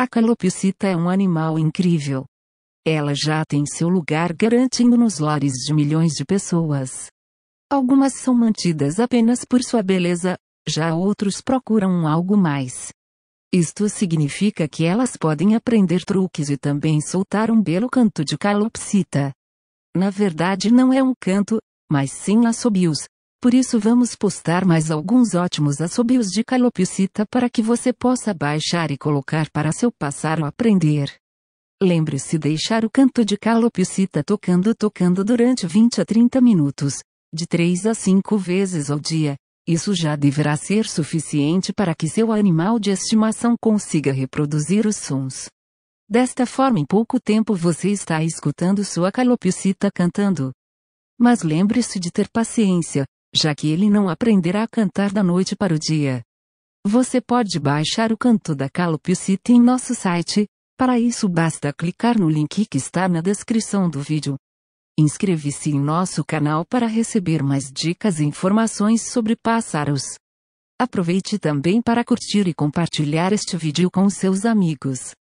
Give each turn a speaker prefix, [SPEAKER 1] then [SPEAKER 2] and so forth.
[SPEAKER 1] A calopsita é um animal incrível. Ela já tem seu lugar garantindo nos lares de milhões de pessoas. Algumas são mantidas apenas por sua beleza, já outros procuram algo mais. Isto significa que elas podem aprender truques e também soltar um belo canto de calopsita. Na verdade não é um canto, mas sim assobios, por isso vamos postar mais alguns ótimos assobios de calopsita para que você possa baixar e colocar para seu passar ou aprender. Lembre-se deixar o canto de calopsita tocando tocando durante 20 a 30 minutos, de 3 a 5 vezes ao dia. Isso já deverá ser suficiente para que seu animal de estimação consiga reproduzir os sons. Desta forma em pouco tempo você está escutando sua calopsita cantando. Mas lembre-se de ter paciência, já que ele não aprenderá a cantar da noite para o dia. Você pode baixar o canto da Callup City em nosso site, para isso basta clicar no link que está na descrição do vídeo. Inscreva-se em nosso canal para receber mais dicas e informações sobre pássaros. Aproveite também para curtir e compartilhar este vídeo com seus amigos.